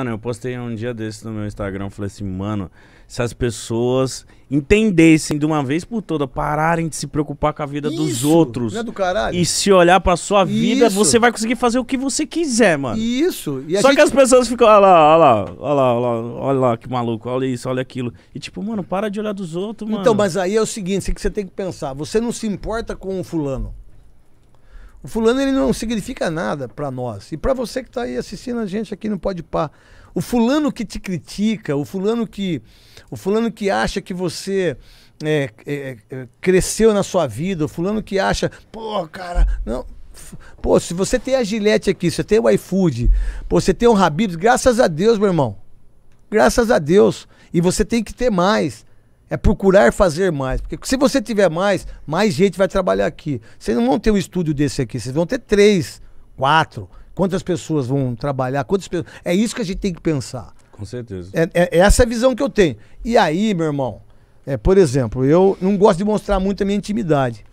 Mano, eu postei um dia desse no meu Instagram, falei assim, mano, se as pessoas entendessem de uma vez por toda, pararem de se preocupar com a vida Isso, dos outros. Né, do caralho. E se olhar pra sua vida, Isso. você vai conseguir fazer o que você quiser, mano. Isso. Só gente... que as pessoas ficam, olha lá, olha lá, olha lá, olha lá, olha lá, que maluco, olha isso, olha aquilo. E tipo, mano, para de olhar dos outros, então, mano. Então, mas aí é o seguinte, o que você tem que pensar? Você não se importa com o fulano. O fulano ele não significa nada para nós. E para você que está aí assistindo a gente aqui no Pode Par, o fulano que te critica, o fulano que o fulano que acha que você é, é, é cresceu na sua vida, o fulano que acha, pô, cara, não, pô, se você tem a Gillette aqui, você tem o iFood, pô, você tem o Habib's, graças a Deus, meu irmão. Graças a Deus. E você tem que ter mais. É procurar fazer mais. Porque se você tiver mais, mais gente vai trabalhar aqui. Vocês não vão ter um estúdio desse aqui, vocês vão ter três, quatro. Quantas pessoas vão trabalhar? Quantas pessoas... É isso que a gente tem que pensar. Com certeza. É, é, é essa é a visão que eu tenho. E aí, meu irmão, é, por exemplo, eu não gosto de mostrar muito a minha intimidade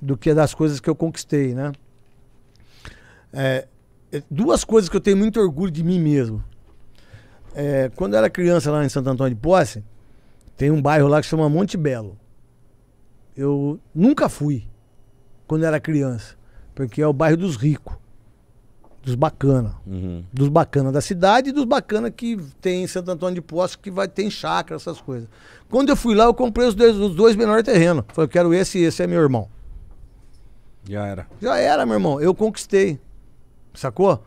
do que das coisas que eu conquistei, né? É, é duas coisas que eu tenho muito orgulho de mim mesmo. É, quando eu era criança lá em Santo Antônio de Posse, tem um bairro lá que chama Monte Belo. Eu nunca fui quando era criança, porque é o bairro dos ricos, dos bacana, uhum. dos bacana da cidade e dos bacana que tem em Santo Antônio de Poço, que vai tem chácara, essas coisas. Quando eu fui lá, eu comprei os dois, os dois menores terrenos. Falei, eu quero esse e esse é meu irmão. Já era. Já era, meu irmão. Eu conquistei. Sacou?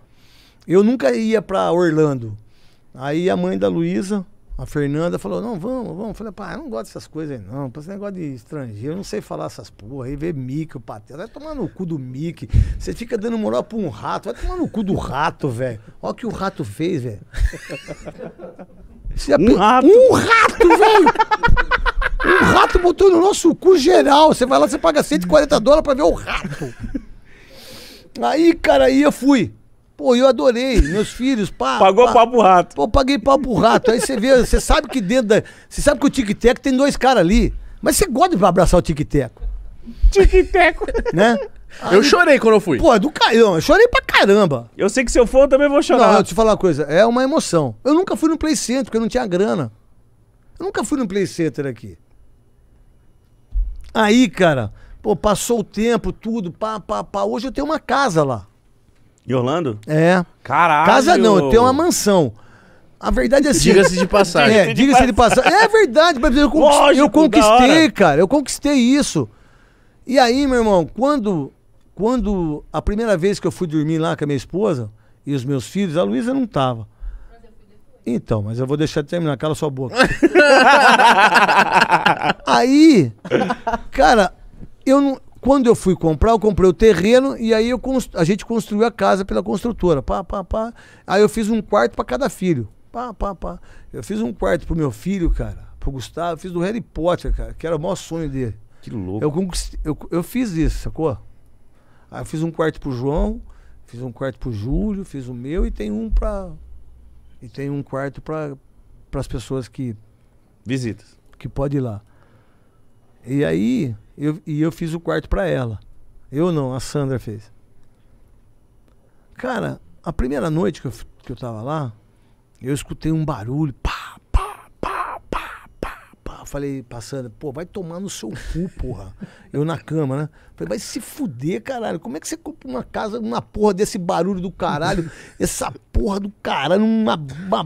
Eu nunca ia para Orlando. Aí a mãe da Luísa a Fernanda falou, não, vamos, vamos. Falei, pá, eu não gosto dessas coisas aí, não. Esse negócio de estrangeiro, eu não sei falar essas porra aí, ver Mickey, o Pateta. Vai tomar no cu do Mickey. Você fica dando moral pra um rato, vai tomar no cu do rato, velho. Olha o que o rato fez, velho. É um pe... rato! Um rato, velho! um rato botou no nosso cu geral. Você vai lá, você paga 140 dólares pra ver o rato. Aí, cara, aí eu fui. Pô, eu adorei, meus filhos, pá. Pagou pá, pro rato. Pô, paguei pro rato. Aí você vê, você sabe que dentro da. Você sabe que o Tic Teco tem dois caras ali. Mas você gosta de abraçar o Tic Teco. Tic Teco. Né? Aí, eu chorei quando eu fui. Pô, é do caramba. Eu chorei pra caramba. Eu sei que se eu for, eu também vou chorar. Não, deixa eu te falar uma coisa. É uma emoção. Eu nunca fui no Play Center, porque eu não tinha grana. Eu nunca fui no Play Center aqui. Aí, cara, pô, passou o tempo, tudo, pá, pá, pá. Hoje eu tenho uma casa lá. Em Orlando? É. Caralho. Casa não, tem uma mansão. A verdade é assim. Diga-se de passagem. É, diga-se de passagem. É verdade, eu, Lógico, eu conquistei, cara. Eu conquistei isso. E aí, meu irmão, quando, quando a primeira vez que eu fui dormir lá com a minha esposa e os meus filhos, a Luísa não tava. Então, mas eu vou deixar de terminar, cala sua boca. aí, cara, eu não. Quando eu fui comprar, eu comprei o terreno e aí eu a gente construiu a casa pela construtora. Pá, pá, pá. Aí eu fiz um quarto para cada filho. Pá, pá, pá. Eu fiz um quarto pro meu filho, cara, pro Gustavo. Eu fiz do Harry Potter, cara, que era o maior sonho dele. Que louco. Eu, eu, eu fiz isso, sacou? Aí eu fiz um quarto pro João, fiz um quarto pro Júlio, fiz o meu e tem um pra. E tem um quarto para as pessoas que. Visitas. Que pode ir lá. E aí, eu, e eu fiz o quarto para ela. Eu não, a Sandra fez. Cara, a primeira noite que eu, que eu tava lá, eu escutei um barulho, pá, falei, passando, pô, vai tomar no seu cu, porra. Eu na cama, né? Falei, vai se fuder, caralho. Como é que você compra uma casa, uma porra desse barulho do caralho? Essa porra do caralho, uma, uma,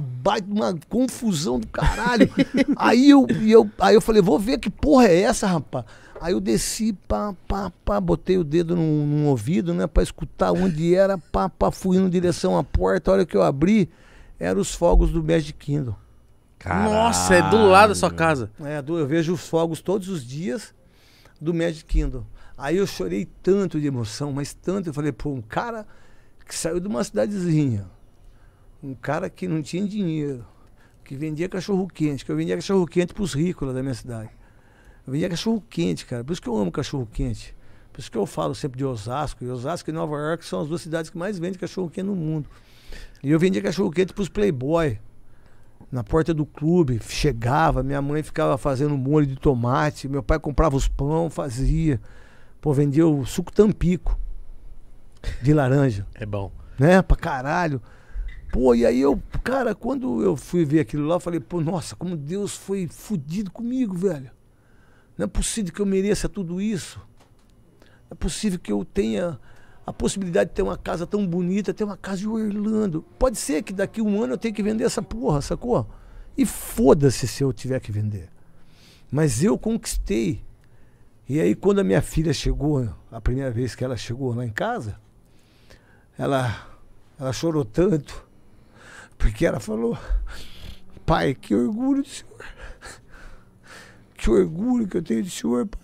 uma confusão do caralho. Aí eu, eu, aí eu falei, vou ver que porra é essa, rapaz. Aí eu desci, pá, pá, pá, botei o dedo num, num ouvido, né, pra escutar onde era, pá, pá, fui indo em direção à porta. A hora que eu abri, eram os fogos do Magic quinto Caralho. Nossa, é do lado da sua casa. É, eu vejo os fogos todos os dias do Magic Kingdom. Aí eu chorei tanto de emoção, mas tanto. Eu falei, pô, um cara que saiu de uma cidadezinha, um cara que não tinha dinheiro, que vendia cachorro-quente, que eu vendia cachorro-quente para os ricos lá da minha cidade. Eu vendia cachorro-quente, cara. Por isso que eu amo cachorro-quente. Por isso que eu falo sempre de Osasco. E Osasco e Nova York são as duas cidades que mais vendem cachorro-quente no mundo. E eu vendia cachorro-quente para os playboy na porta do clube, chegava, minha mãe ficava fazendo molho de tomate, meu pai comprava os pão, fazia. Pô, vendia o suco tampico de laranja. É bom. Né? Pra caralho. Pô, e aí eu, cara, quando eu fui ver aquilo lá, eu falei, pô, nossa, como Deus foi fudido comigo, velho. Não é possível que eu mereça tudo isso. Não é possível que eu tenha a possibilidade de ter uma casa tão bonita, ter uma casa em Orlando. Pode ser que daqui a um ano eu tenha que vender essa porra, sacou? E foda-se se eu tiver que vender. Mas eu conquistei. E aí, quando a minha filha chegou, a primeira vez que ela chegou lá em casa, ela, ela chorou tanto, porque ela falou: Pai, que orgulho do senhor. Que orgulho que eu tenho do senhor, pai.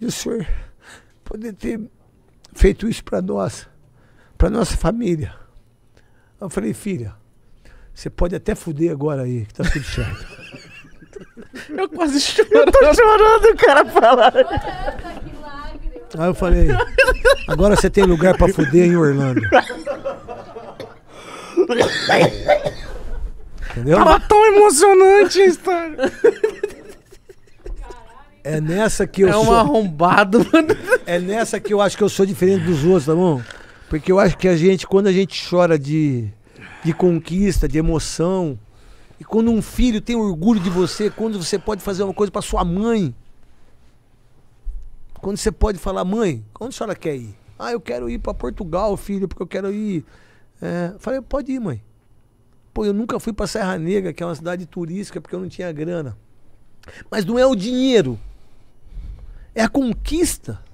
De o senhor poder ter feito isso para nós, para nossa família. Eu falei, filha, você pode até fuder agora aí, que tá tudo certo. eu quase choro. Eu tô chorando o cara falar. Aí eu falei, agora você tem lugar para fuder em Orlando. Entendeu? Tava tão emocionante a história. É nessa que eu sou. É um sou... arrombado, mano. É nessa que eu acho que eu sou diferente dos outros, tá bom? Porque eu acho que a gente, quando a gente chora de, de conquista, de emoção, e quando um filho tem orgulho de você, quando você pode fazer uma coisa para sua mãe, quando você pode falar, mãe, onde a senhora quer ir? Ah, eu quero ir para Portugal, filho, porque eu quero ir. É, falei, pode ir, mãe. Pô, eu nunca fui para Serra Negra, que é uma cidade turística, porque eu não tinha grana. Mas não é o dinheiro, é a conquista.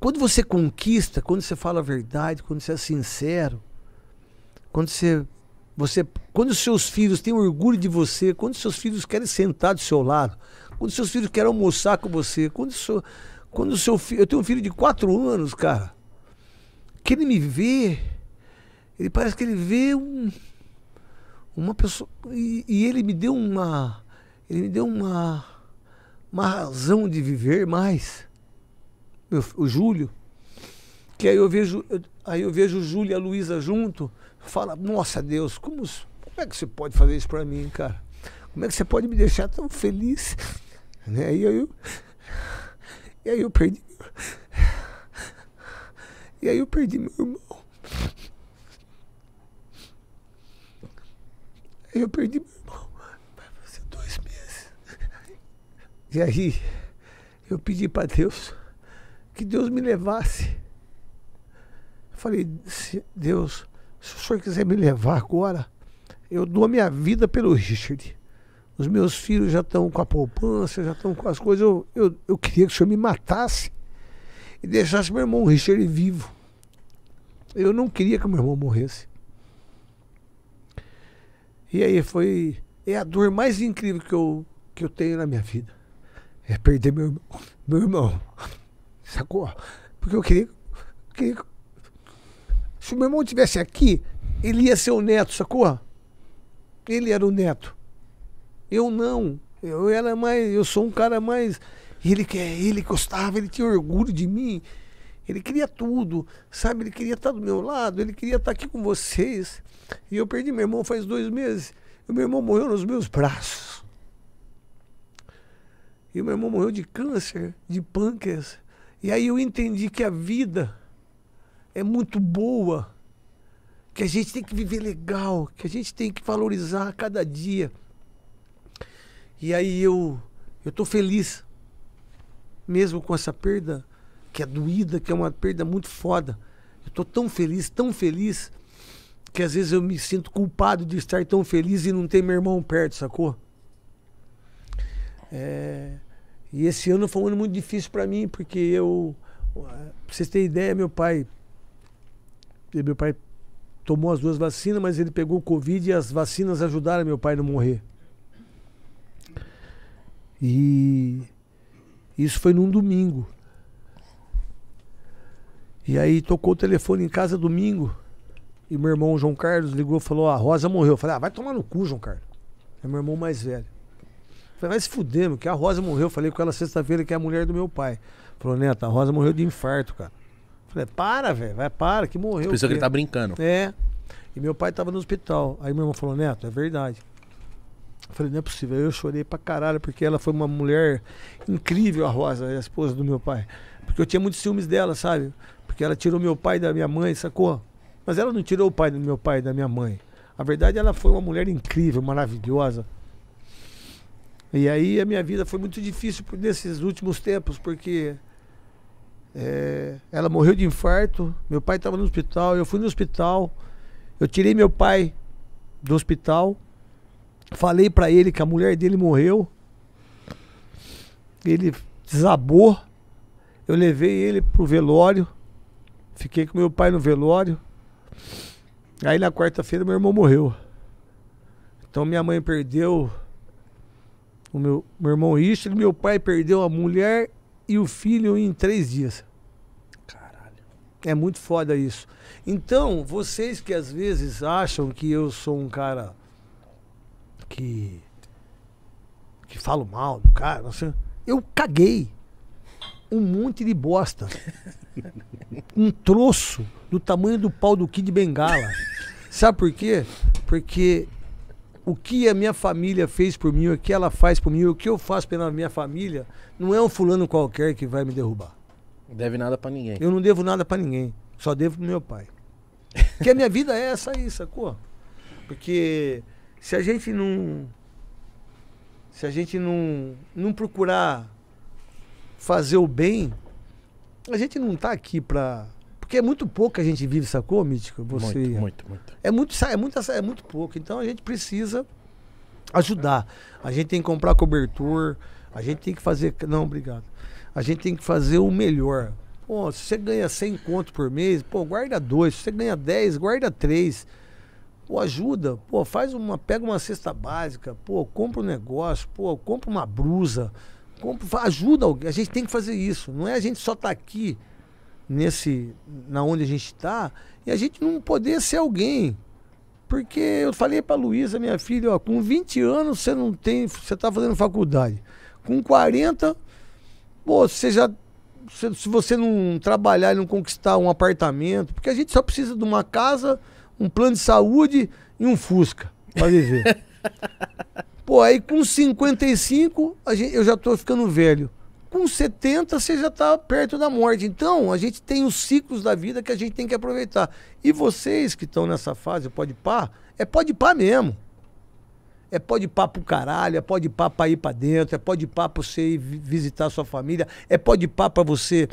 Quando você conquista, quando você fala a verdade, quando você é sincero, quando você, você quando seus filhos têm orgulho de você, quando seus filhos querem sentar do seu lado, quando seus filhos querem almoçar com você, quando seu, quando seu filho, eu tenho um filho de quatro anos, cara, que ele me vê, ele parece que ele vê um, uma pessoa e, e ele me deu uma, ele me deu uma, uma razão de viver mais meu, o Júlio, que aí eu vejo, aí eu vejo o Júlio e a Luísa junto, fala, nossa Deus, como, como é que você pode fazer isso para mim, cara? Como é que você pode me deixar tão feliz? Né? E, aí eu, e aí eu perdi. E aí eu perdi meu irmão. Aí eu perdi meu irmão. Vai fazer dois meses. E aí eu pedi para Deus que Deus me levasse. Eu falei, Deus, se o senhor quiser me levar agora, eu dou a minha vida pelo Richard. Os meus filhos já estão com a poupança, já estão com as coisas. Eu, eu, eu queria que o senhor me matasse e deixasse meu irmão Richard vivo. Eu não queria que meu irmão morresse. E aí foi. É a dor mais incrível que eu, que eu tenho na minha vida. É perder meu, meu irmão. Sacou? Porque eu queria, queria. Se o meu irmão estivesse aqui, ele ia ser o neto, sacou? Ele era o neto. Eu não. Eu era mais. Eu sou um cara mais. Ele quer ele gostava, ele tinha orgulho de mim. Ele queria tudo, sabe? Ele queria estar do meu lado, ele queria estar aqui com vocês. E eu perdi meu irmão faz dois meses. E meu irmão morreu nos meus braços. E meu irmão morreu de câncer, de pâncreas. E aí eu entendi que a vida é muito boa, que a gente tem que viver legal, que a gente tem que valorizar cada dia. E aí eu eu tô feliz mesmo com essa perda que é doída, que é uma perda muito foda. Eu tô tão feliz, tão feliz que às vezes eu me sinto culpado de estar tão feliz e não ter meu irmão perto, sacou? É e esse ano foi um ano muito difícil para mim, porque eu. Pra vocês terem ideia, meu pai. Meu pai tomou as duas vacinas, mas ele pegou o Covid e as vacinas ajudaram meu pai a não morrer. E isso foi num domingo. E aí tocou o telefone em casa domingo. E meu irmão João Carlos ligou e falou: A Rosa morreu. Eu falei: Ah, vai tomar no cu, João Carlos. É meu irmão mais velho. Falei, vai se fuder, meu, que a Rosa morreu. Falei com ela sexta-feira que é a mulher do meu pai. Falou, Neto, a Rosa morreu de infarto, cara. Falei, para, velho, vai, para, que morreu. Pensou que ele tá brincando. É. E meu pai tava no hospital. Aí meu irmão falou, Neto, é verdade. Eu falei, não é possível. Eu chorei pra caralho, porque ela foi uma mulher incrível, a Rosa, a esposa do meu pai. Porque eu tinha muitos ciúmes dela, sabe? Porque ela tirou meu pai da minha mãe, sacou? Mas ela não tirou o pai do meu pai da minha mãe. A verdade, ela foi uma mulher incrível, maravilhosa. E aí a minha vida foi muito difícil nesses últimos tempos, porque é, ela morreu de infarto, meu pai estava no hospital, eu fui no hospital, eu tirei meu pai do hospital, falei para ele que a mulher dele morreu, ele desabou, eu levei ele pro velório, fiquei com meu pai no velório, aí na quarta-feira meu irmão morreu. Então minha mãe perdeu o meu, meu irmão Istra, meu pai perdeu a mulher e o filho em três dias. Caralho. É muito foda isso. Então, vocês que às vezes acham que eu sou um cara que. que falo mal do cara, não sei, eu caguei um monte de bosta. um troço do tamanho do pau do Kid Bengala. Sabe por quê? Porque o que a minha família fez por mim, o que ela faz por mim, o que eu faço pela minha família, não é um fulano qualquer que vai me derrubar. Não deve nada para ninguém. Eu não devo nada para ninguém, só devo pro meu pai. que a minha vida é essa aí, sacou? Porque se a gente não se a gente não não procurar fazer o bem, a gente não tá aqui para porque é muito pouco que a gente vive, sacou, Mítico? Você... Muito, muito, muito. É muito, é, muito, é muito pouco. Então a gente precisa ajudar. A gente tem que comprar cobertor, a gente tem que fazer. Não, obrigado. A gente tem que fazer o melhor. Pô, se você ganha 100 conto por mês, pô, guarda dois. Se você ganha 10, guarda três. Pô, ajuda. Pô, faz uma. Pega uma cesta básica. Pô, compra um negócio. Pô, compra uma brusa. Compra, ajuda alguém. A gente tem que fazer isso. Não é a gente só tá aqui nesse na onde a gente está e a gente não poder ser alguém. Porque eu falei para Luísa, minha filha, ó, com 20 anos você não tem, você tá fazendo faculdade. Com 40, pô, você já se, se você não trabalhar e não conquistar um apartamento, porque a gente só precisa de uma casa, um plano de saúde e um Fusca para viver. pô, aí com 55, a gente, eu já estou ficando velho. Com 70 você já está perto da morte. Então, a gente tem os ciclos da vida que a gente tem que aproveitar. E vocês que estão nessa fase, pode pá, é pode pá mesmo. É pode pá pro caralho, é pode pá pra ir pra dentro, é pode pá pra você ir visitar sua família, é pode pá pra você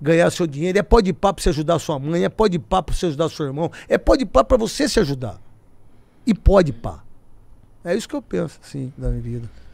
ganhar seu dinheiro, é pode pá pra você ajudar sua mãe, é pode pá pra você ajudar seu irmão, é pode pá pra você se ajudar. E pode pá. É isso que eu penso, assim, da minha vida.